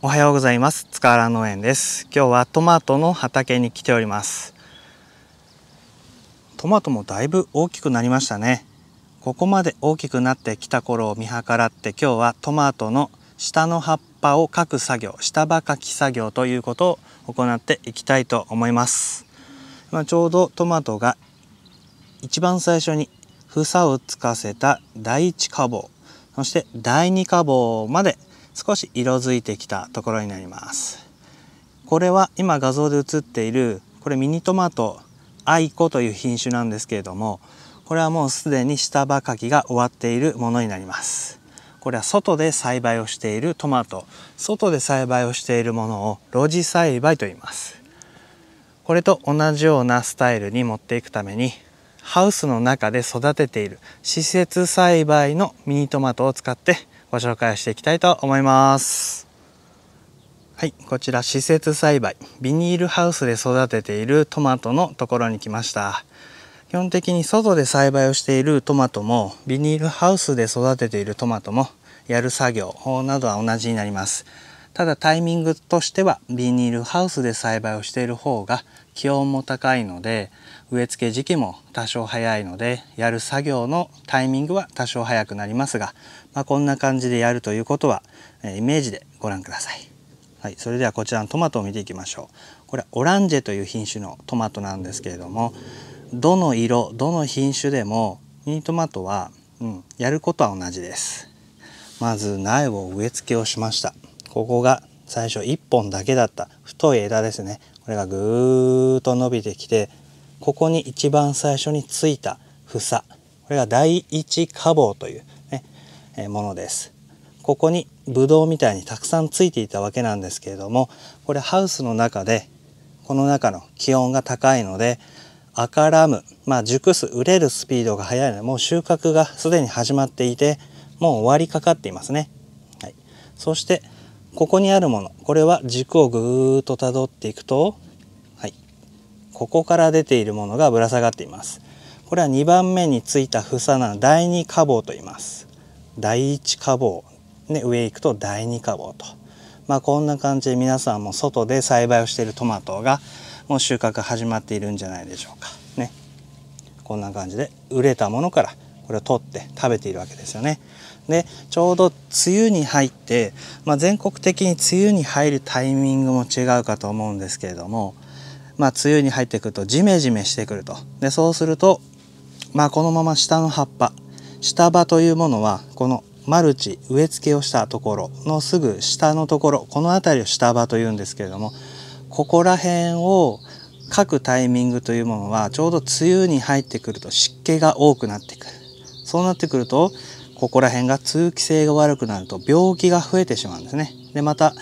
おはようございます塚原農園です今日はトマトの畑に来ておりますトマトもだいぶ大きくなりましたねここまで大きくなってきた頃を見計らって今日はトマトの下の葉っぱを描く作業下葉かき作業ということを行っていきたいと思います今ちょうどトマトが一番最初に房をつかせた第1花房そして第2花房まで少し色づいてきたところになりますこれは今画像で写っているこれミニトマトアイコという品種なんですけれどもこれはもうすでに下葉かきが終わっているものになりますこれは外で栽培をしているトマト外で栽培をしているものを露地栽培と言いますこれと同じようなスタイルに持っていくためにハウスの中で育てている施設栽培のミニトマトを使ってご紹介していきたいと思います。はい、こちら施設栽培、ビニールハウスで育てているトマトのところに来ました。基本的に外で栽培をしているトマトも、ビニールハウスで育てているトマトも、やる作業などは同じになります。ただタイミングとしてはビニールハウスで栽培をしている方が気温も高いので植え付け時期も多少早いのでやる作業のタイミングは多少早くなりますが、まあ、こんな感じでやるということは、えイメージでご覧ください。はい、それではこちらのトマトを見ていきましょう。これはオランジェという品種のトマトなんですけれどもどの色どの品種でもミニトマトは、うん、やることは同じです。まず苗を植え付けをしました。ここが最初1本だけだった太い枝ですねこれがぐーっと伸びてきてここに一番最初についた房これが第一花房というね、えものですここにブドウみたいにたくさんついていたわけなんですけれどもこれハウスの中でこの中の気温が高いので赤ラム、まあ、熟す熟れるスピードが速いのでもう収穫がすでに始まっていてもう終わりかかっていますね、はい、そしてここにあるものこれは軸をぐーっとたどっていくとここから出ているものがぶら下がっていますこれは2番目についた房なの第2花房と言います第1花房、ね、上行くと第2花房とまあこんな感じで皆さんも外で栽培をしているトマトがもう収穫始まっているんじゃないでしょうかねこんな感じで売れたものからこれを取って食べているわけですよね。でちょうど梅雨に入って、まあ、全国的に梅雨に入るタイミングも違うかと思うんですけれどもまあ、梅雨に入ってくるとジメジメしてくるとでそうすると、まあ、このまま下の葉っぱ下葉というものはこのマルチ植え付けをしたところのすぐ下のところこの辺りを下葉というんですけれどもここら辺を書くタイミングというものはちょうど梅雨に入ってくると湿気が多くなってくるそうなってくるとここら辺が通気性が悪くなると病気が増えてしまうんですねでまた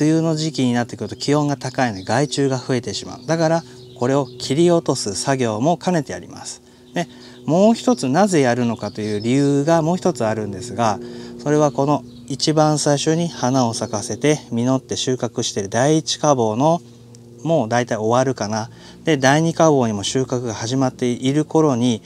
梅雨の時期になってくると気温が高いので害虫が増えてしまうだからこれを切り落とす作業も兼ねてやります。でもう一つなぜやるのかという理由がもう一つあるんですがそれはこの一番最初に花を咲かせて実って収穫している第一花房のもう大体終わるかなで第二花房にも収穫が始まっている頃に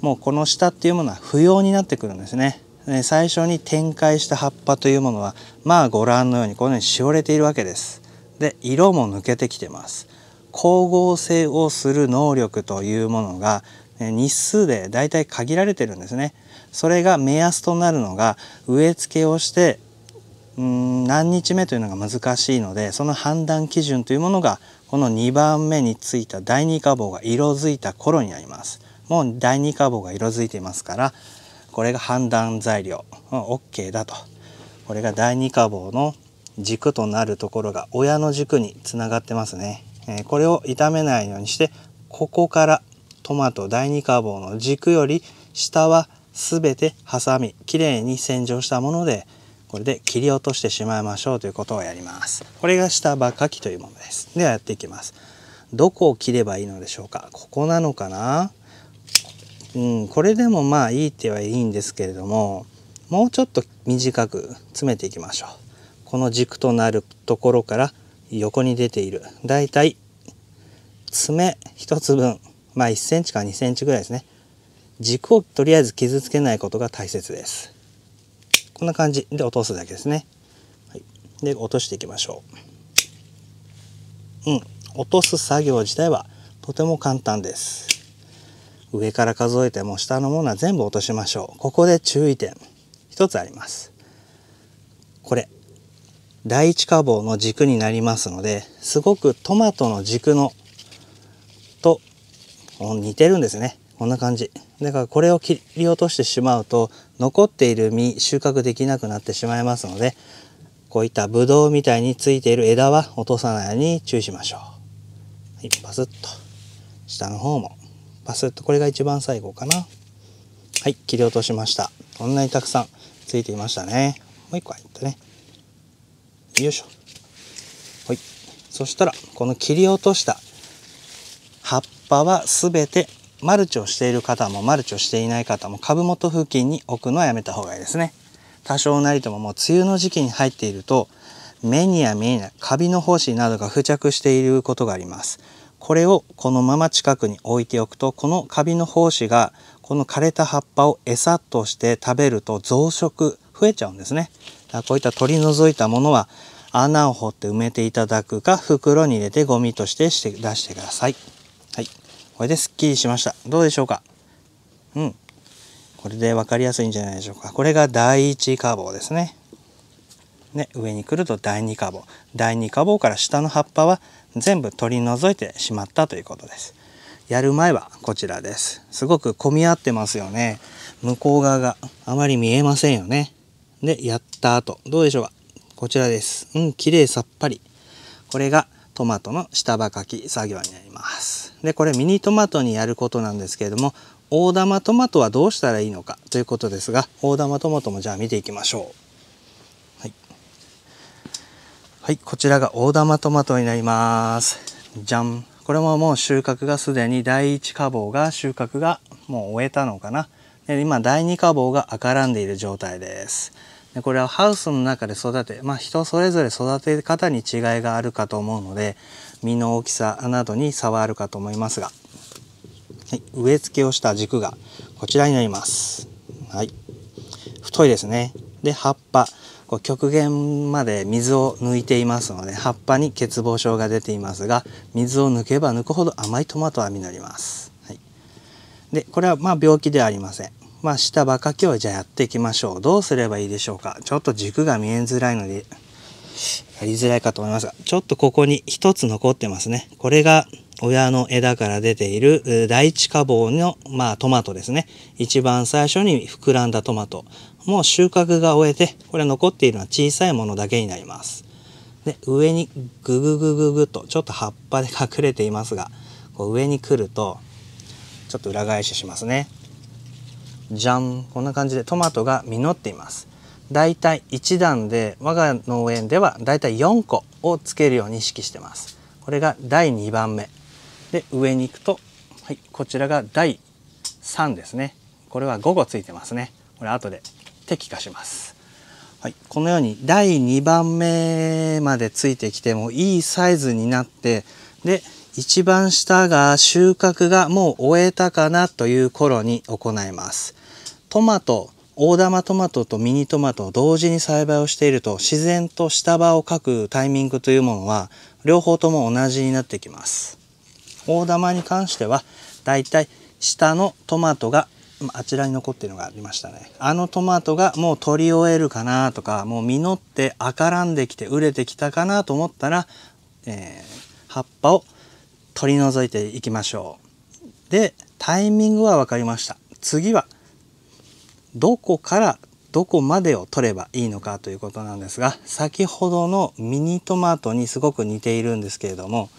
もうこの下っていうものは不要になってくるんですね。最初に展開した葉っぱというものはまあご覧のようにこのようにしおれているわけです。で色も抜けてきてます。光合成をする能力というものが日数でだいたい限られてるんですね。それが目安となるのが植え付けをしてうん何日目というのが難しいのでその判断基準というものがこの2番目についた第2花房が色づいた頃になります。もう第2花房が色づいていますからこれが判断材料、うん、OK だとこれが第二花房の軸となるところが親の軸につながってますね、えー、これを傷めないようにしてここからトマト第二花房の軸より下は全てハサミきれいに洗浄したものでこれで切り落としてしまいましょうということをやりますこれが下葉かきというものですではやっていきますどこを切ればいいのでしょうかここなのかなうん、これでもまあいいってはいいんですけれどももうちょっと短く詰めていきましょうこの軸となるところから横に出ているだいたい爪1つ分まあ1 c m か2 c m ぐらいですね軸をとりあえず傷つけないことが大切ですこんな感じで落とすだけですね、はい、で落としていきましょううん落とす作業自体はとても簡単です上から数えても下のものは全部落としましょう。ここで注意点。一つあります。これ。第一花房の軸になりますので、すごくトマトの軸の、と似てるんですね。こんな感じ。だからこれを切り落としてしまうと、残っている実収穫できなくなってしまいますので、こういったブドウみたいについている枝は落とさないように注意しましょう。はい、バスッと。下の方もバスッとこれが一番最後かなはい切り落としましたこんなにたくさんついていましたねもう一個入ったねよいしょはいそしたらこの切り落とした葉っぱは全てマルチをしている方もマルチをしていない方も株元付近に置くのはやめた方がいいですね多少なりとももう梅雨の時期に入っていると目には見えないカビの胞子などが付着していることがありますこれをこのまま近くに置いておくとこのカビの胞子がこの枯れた葉っぱを餌として食べると増殖増えちゃうんですね。だこういった取り除いたものは穴を掘って埋めていただくか袋に入れてゴミとしてして出してください。はい、これですっきりしました。どうでしょうかうん。これで分かりやすいんじゃないでしょうか。これが第1カーボですね。ね、上に来ると第2カーボ。第2カーボから下の葉っぱは全部取り除いてしまったということです。やる前はこちらです。すごく混み合ってますよね。向こう側があまり見えませんよね。で、やった後、どうでしょうかこちらです。うん、綺麗さっぱり。これがトマトの下葉かき作業になります。で、これミニトマトにやることなんですけれども、大玉トマトはどうしたらいいのかということですが、大玉トマトもじゃあ見ていきましょう。はい、こちらが大玉トマトになります。じゃん。これももう収穫がすでに第1花房が収穫がもう終えたのかな。で今第2花房が赤らんでいる状態です。でこれはハウスの中で育て、まあ、人それぞれ育て方に違いがあるかと思うので実の大きさなどに差はあるかと思いますが、はい、植え付けをした軸がこちらになります。はい、太いですね。で葉っぱこう極限まで水を抜いていますので葉っぱに欠乏症が出ていますが水を抜けば抜くほど甘いトマトは実ります。はい、でこれはまあ病気ではありません。まあ下葉かきをじゃあやっていきましょう。どうすればいいでしょうか。ちょっと軸が見えづらいのでやりづらいかと思いますがちょっとここに1つ残ってますね。これが親の枝から出ている第一花房の、まあ、トマトですね。一番最初に膨らんだトマト。もう収穫が終えて、これ残っているのは小さいものだけになります。で、上にグググググと、ちょっと葉っぱで隠れていますが、こう上に来ると、ちょっと裏返ししますね。じゃんこんな感じでトマトが実っています。だいたい1段で、我が農園ではだいたい4個をつけるように意識してます。これが第2番目。で上に行くと、はい、こちらが第3ですねこれは5個ついてますねこれ後で摘果します、はい、このように第2番目までついてきてもいいサイズになってで一番下が収穫がもう終えたかなという頃に行いますトマト大玉トマトとミニトマトを同時に栽培をしていると自然と下葉を描くタイミングというものは両方とも同じになってきます大玉に関してはだいたい下のトマトがあちらに残ってるのがありましたね。あのトマトがもう取り終えるかなとか、もう実って赤らんできて熟れてきたかなと思ったら、えー、葉っぱを取り除いていきましょう。で、タイミングは分かりました。次は、どこからどこまでを取ればいいのかということなんですが、先ほどのミニトマトにすごく似ているんですけれども、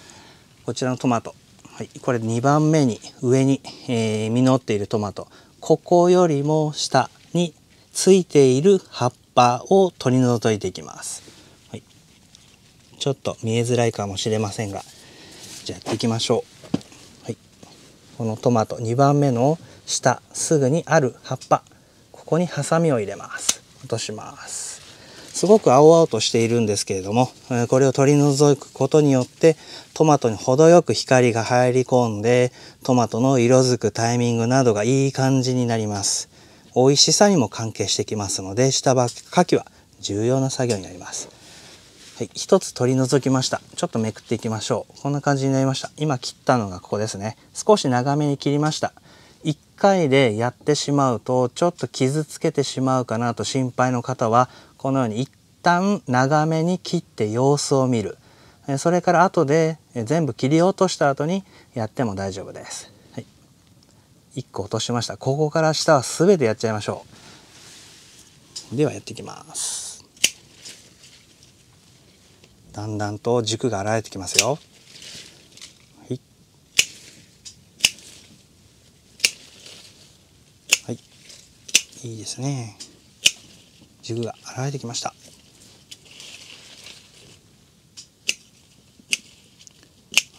こちらのトマト、はい、これ2番目に上に、えー、実っているトマトここよりも下についている葉っぱを取り除いていきます、はい、ちょっと見えづらいかもしれませんがじゃあやっていきましょう、はい、このトマト2番目の下すぐにある葉っぱここにハサミを入れます落としますすごく青々としているんですけれども、これを取り除くことによって、トマトに程よく光が入り込んで、トマトの色づくタイミングなどがいい感じになります。美味しさにも関係してきますので、下ばかきは重要な作業になります。はい、一つ取り除きました。ちょっとめくっていきましょう。こんな感じになりました。今切ったのがここですね。少し長めに切りました。1回でやってしまうとちょっと傷つけてしまうかなと心配の方はこのように一旦長めに切って様子を見るそれから後で全部切り落とした後にやっても大丈夫です、はい、1個落としましたここから下は全てやっちゃいましょうではやっていきますだんだんと軸が洗えてきますよいいですね。ジグが現れてきました。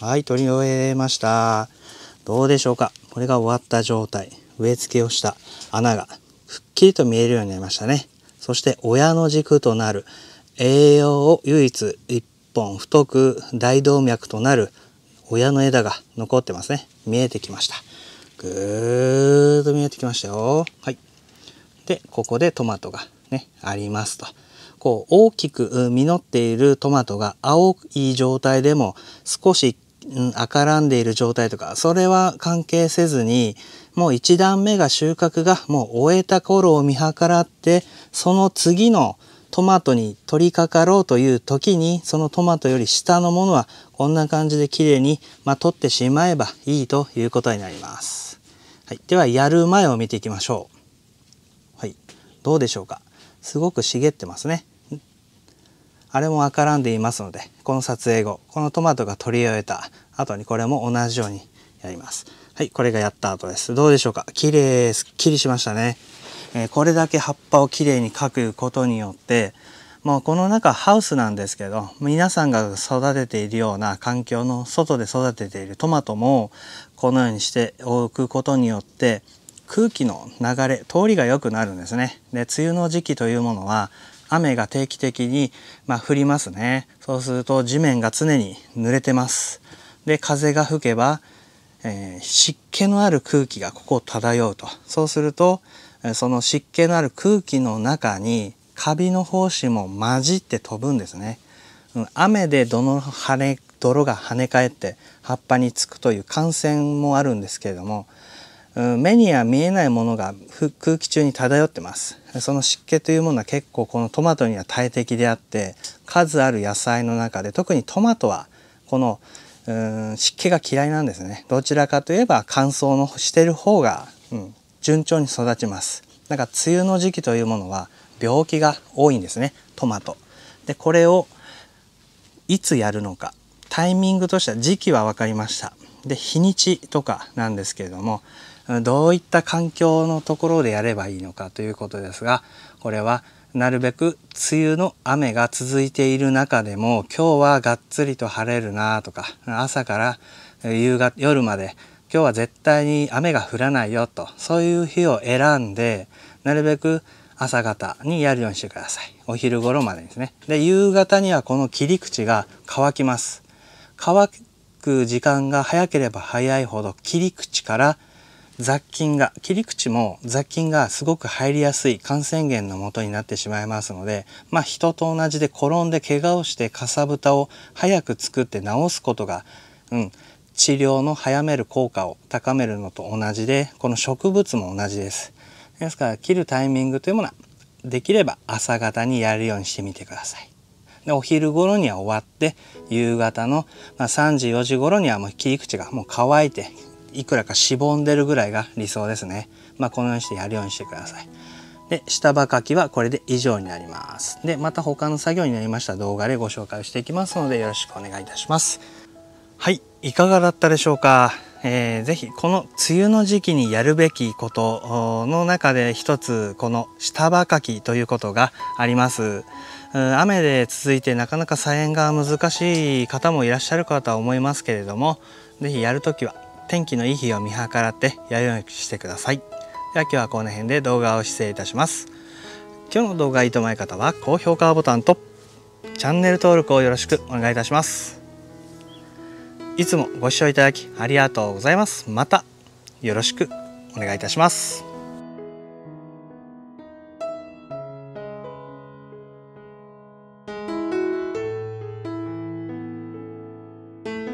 はい、取り終えました。どうでしょうかこれが終わった状態。植え付けをした穴がくっきりと見えるようになりましたね。そして親の軸となる栄養を唯一一本太く大動脈となる親の枝が残ってますね。見えてきました。ぐーっと見えてきましたよ。はい。でここでトマトがねありますと。こう大きく実っているトマトが青い状態でも少し赤らんでいる状態とかそれは関係せずにもう1段目が収穫がもう終えた頃を見計らってその次のトマトに取り掛かろうという時にそのトマトより下のものはこんな感じで綺麗にま取ってしまえばいいということになります。はい、ではやる前を見ていきましょう。どうでしょうかすごく茂ってますね。あれもわからんでいますので、この撮影後、このトマトが取り終えた後にこれも同じようにやります。はい、これがやった後です。どうでしょうか綺麗、すっきりしましたね。えー、これだけ葉っぱをきれいに描くことによって、もうこの中ハウスなんですけど、皆さんが育てているような環境の外で育てているトマトも、このようにしておくことによって、空気の流れ通りが良くなるんですねで梅雨の時期というものは雨が定期的に、まあ、降りますねそうすると地面が常に濡れてますで風が吹けば、えー、湿気のある空気がここを漂うとそうするとその湿気のある空気の中にカビの胞子も混じって飛ぶんですね、うん、雨でどの跳ね泥が跳ね返って葉っぱにつくという感染もあるんですけれども目には見えないものが空気中に漂ってますその湿気というものは結構このトマトには大敵であって数ある野菜の中で特にトマトはこの湿気が嫌いなんですねどちらかといえば乾燥のしてる方が、うん、順調に育ちますだから梅雨の時期というものは病気が多いんですねトマトでこれをいつやるのかタイミングとしては時期は分かりましたで日にちとかなんですけれどもどういった環境のところでやればいいのかということですがこれはなるべく梅雨の雨が続いている中でも今日はがっつりと晴れるなとか朝から夕方夜まで今日は絶対に雨が降らないよとそういう日を選んでなるべく朝方にやるようにしてくださいお昼頃までですねで夕方にはこの切り口が乾きます乾く時間が早ければ早いほど切り口から雑菌が切り口も雑菌がすごく入りやすい感染源のもとになってしまいますので、まあ、人と同じで転んで怪我をしてかさぶたを早く作って治すことが、うん、治療の早める効果を高めるのと同じでこの植物も同じです。ですから切るタイミングというものはできれば朝方にやるようにしてみてください。でお昼頃には終わって夕方の、ま3時4時頃にはもう切り口がもう乾いていくらかしぼんでるぐらいが理想ですね。まあ、このようにしてやるようにしてください。で下葉かきはこれで以上になります。でまた他の作業になりました動画でご紹介をしていきますのでよろしくお願いいたします。はいいかがだったでしょうか。えー、ぜひこの梅雨の時期にやるべきことの中で一つこの下葉かきということがあります。雨で続いてなかなか菜園が難しい方もいらっしゃるかとは思いますけれども是非やるときは天気のいい日を見計らってやるようにしてください。では今日はこの辺で動画を失礼いたします。今日の動画いいと思い方は高評価ボタンとチャンネル登録をよろしくお願いいたします。いつもご視聴いただきありがとうございます。またよろしくお願いいたします。Thank you.